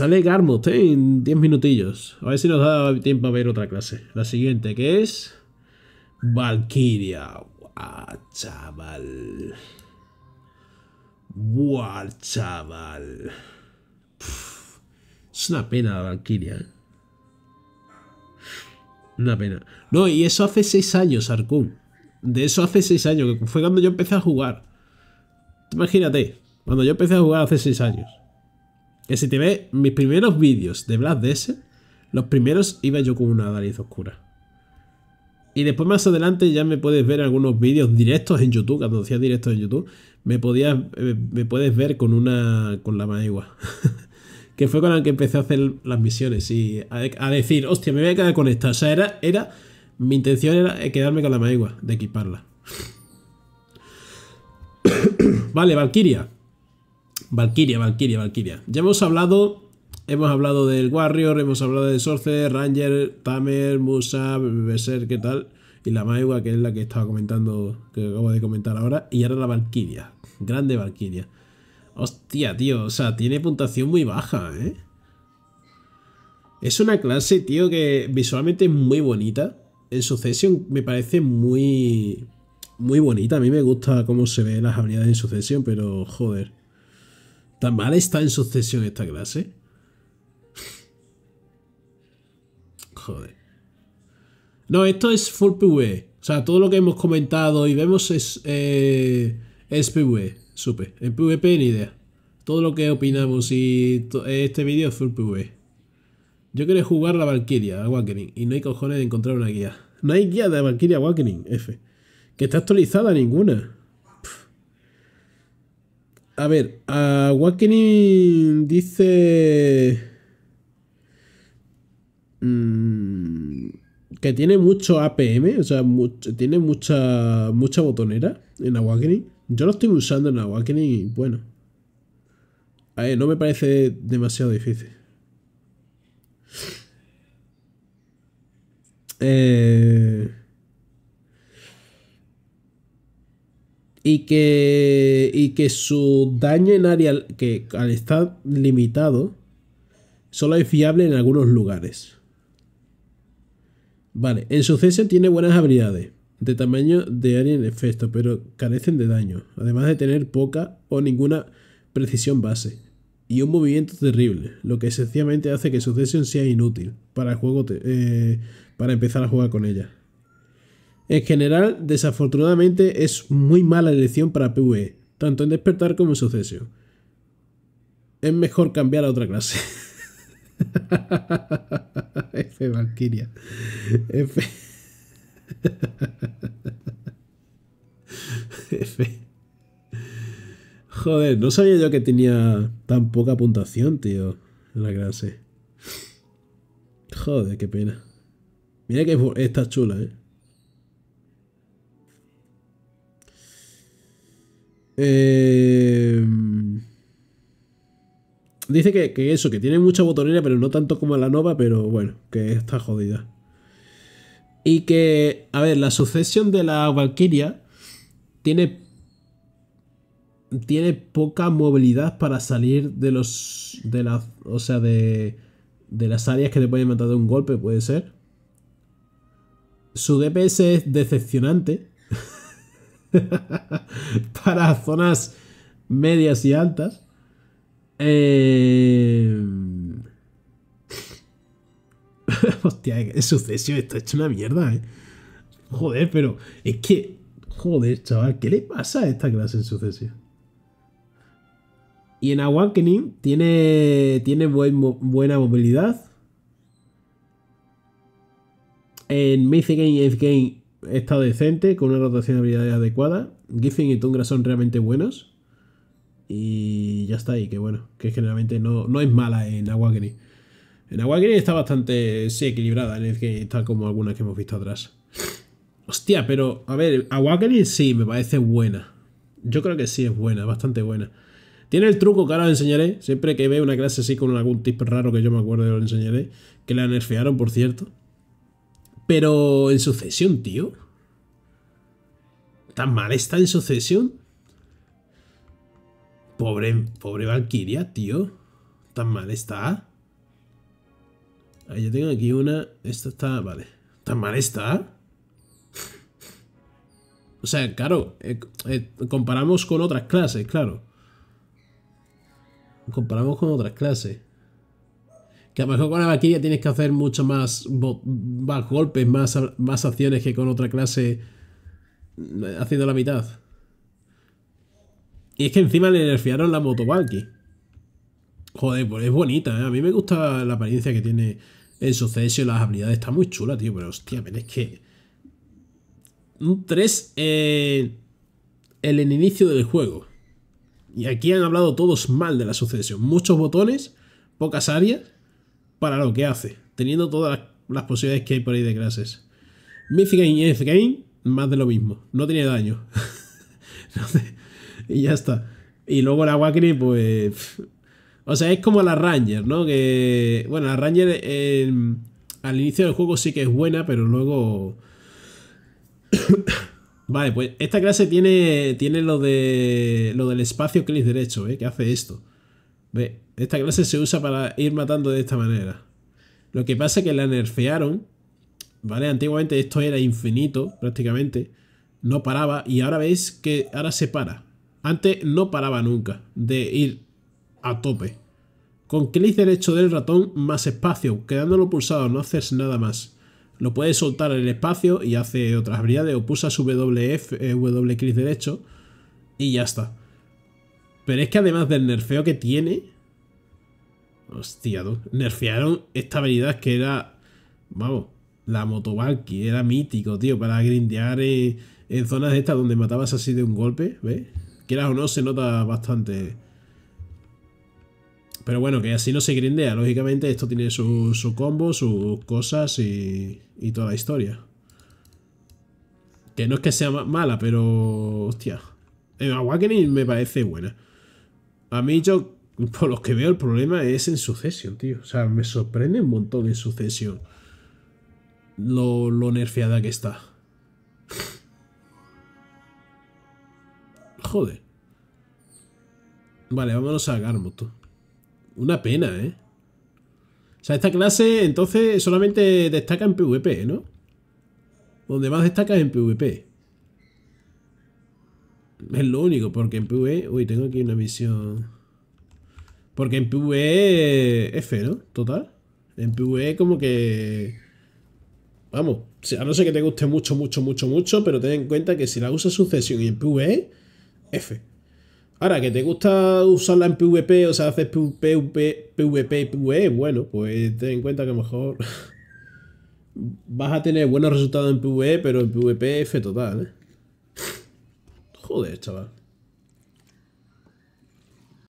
Sale Garmoth ¿eh? en 10 minutillos. A ver si nos da tiempo a ver otra clase. La siguiente, que es... Valkyria. Buah, chaval. Buah, chaval. es una pena la Valkyria. ¿eh? Una pena. No, y eso hace 6 años, Arkun. De eso hace 6 años, que fue cuando yo empecé a jugar. Imagínate, cuando yo empecé a jugar hace 6 años. Que si te ves mis primeros vídeos de Black DS, los primeros iba yo con una nariz oscura. Y después más adelante ya me puedes ver algunos vídeos directos en YouTube, cuando hacía directos en YouTube, me, podías, eh, me, puedes ver con una con la maigua. que fue con la que empecé a hacer las misiones y a, decir, hostia, me voy a quedar con esta. O sea, era, era mi intención era quedarme con la maigua, de equiparla. vale, Valkyria. Valkyria, Valkyria, Valkyria. Ya hemos hablado, hemos hablado del Warrior, hemos hablado de Sorcerer, Ranger, Tamer, Musa, Berserk, ¿qué tal? Y la Maiwa, que es la que estaba comentando, que acabo de comentar ahora. Y ahora la Valkyria, grande Valkyria. Hostia, tío, o sea, tiene puntuación muy baja, ¿eh? Es una clase, tío, que visualmente es muy bonita. En Succession me parece muy... Muy bonita. A mí me gusta cómo se ven las habilidades en sucesión, pero joder. ¿Tan mal está en sucesión esta clase? Joder. No, esto es full PvE. O sea, todo lo que hemos comentado y vemos es, eh, es PvE. Supe. En PvP ni idea. Todo lo que opinamos y este vídeo es full PvE. Yo quería jugar la Valkyria Awakening y no hay cojones de encontrar una guía. No hay guía de Valkyria Awakening, F. Que está actualizada ninguna. A ver, a dice mm, que tiene mucho APM, o sea, tiene mucha mucha botonera en Awakening. Yo lo estoy usando en Awakening bueno. A ver, no me parece demasiado difícil. Eh, y que, que su daño en área, que al estar limitado, solo es fiable en algunos lugares. Vale, en sucesión tiene buenas habilidades de tamaño de área en efecto, pero carecen de daño, además de tener poca o ninguna precisión base y un movimiento terrible, lo que sencillamente hace que su sea inútil para, el juego eh, para empezar a jugar con ella. En general, desafortunadamente es muy mala elección para PvE, tanto en despertar como en sucesión. Es mejor cambiar a otra clase. F Valkyria. F. F. Joder, no sabía yo que tenía tan poca puntuación, tío, en la clase. Joder, qué pena. Mira que está chula, eh. Em, dice que, eso, que tiene mucha botonera, pero no tanto como la Nova, pero bueno, que está jodida. Y que, a ver, la sucesión de la Valkyria tiene, tiene poca movilidad para salir de los. de la o sea, de. de las áreas que te pueden matar de un golpe, puede ser. Su DPS es decepcionante. para zonas medias y altas. Eh, hostia, es suceso? esto es una mierda, eh. Joder, pero es que... Joder, chaval, ¿qué le pasa a esta clase en sucesión? Y en Awakening tiene, tiene buena movilidad. En Mythic Game, Game está decente, con una rotación de habilidades adecuada. Giffin y Tungra son realmente buenos. Y ya está ahí, que bueno, que generalmente no, no es mala en Awakening. En Awakening está bastante, sí, equilibrada, en el que está como algunas que hemos visto atrás. Hostia, pero a ver, Awakening sí, me parece buena. Yo creo que sí es buena, bastante buena. Tiene el truco que ahora os enseñaré. Siempre que veo una clase así con algún tip raro que yo me acuerdo, os lo enseñaré. Que la nerfearon, por cierto. Pero en sucesión, tío. ¿Tan mal está en sucesión? Pobre, pobre Valkyria, tío. Tan mal está. Ahí yo tengo aquí una. Esta está. Vale. Tan mal está. O sea, claro, eh, eh, comparamos con otras clases, claro. Comparamos con otras clases a lo mejor con la Valkyria tienes que hacer mucho más, más golpes, más, más acciones que con otra clase eh, haciendo la mitad. Y es que encima le nerfearon la moto Joder, pues es bonita, ¿eh? A mí me gusta la apariencia que tiene el suceso Y las habilidades. Está muy chula, tío, pero hostia, pero es que... Un 3 en el, inicio del juego. Y aquí han hablado todos mal de la sucesión, Muchos botones, pocas áreas para lo que hace, teniendo todas las, posibilidades que hay por ahí de clases. Mythic Game F Game, más de lo mismo. No tiene daño. y ya está. Y luego la Wakri, pues. O sea, es como la Ranger, ¿no? Que. Bueno, la Ranger em, al inicio del juego sí que es buena, pero luego. vale, pues esta clase tiene, tiene lo, de, lo del espacio clic derecho, ¿eh? Que hace esto. Ve, esta clase se usa para ir matando de esta manera. Lo que pasa es que la nerfearon, ¿vale? Antiguamente esto era infinito prácticamente, no paraba y ahora veis que ahora se para. Antes no paraba nunca de ir a tope. Con clic derecho del ratón más espacio, quedándolo pulsado no haces nada más. Lo puedes soltar el espacio y hace otras habilidades o pulsas WF, eh, W clic derecho y ya está. Pero es que además del nerfeo que tiene, Hostia, Nerfearon esta habilidad que era. Vamos, la Motobalki. Era mítico, tío, para grindear en, zonas estas donde matabas así de un golpe. ¿Ves? Quieras o no, se nota bastante. Pero bueno, que así no se grindea. Lógicamente, esto tiene su, combo, sus cosas y, y toda la historia. Que no es que sea mala, pero. Hostia. En eh, Awakening me parece buena. A mí yo por lo que veo, el problema es en sucesión, tío. O sea, me sorprende un montón en sucesión. Lo, lo nerfeada que está. Joder. Vale, vámonos a tú. Una pena, ¿eh? O sea, esta clase entonces solamente destaca en PvP, ¿no? Donde más destaca es en PvP. Es lo único, porque en PvE... Uy, tengo aquí una misión... Porque en PvE es ¿no? Total. En PvE como que... Vamos, a no ser que te guste mucho, mucho, mucho, mucho, pero ten en cuenta que si la usas sucesión y en PvE, F. Ahora, que te gusta usarla en PvP, o sea, haces PvP, PvP PvE, bueno, pues ten en cuenta que a lo mejor vas a tener buenos resultados en PvE, pero en PvP F total, ¿eh? Joder, chaval.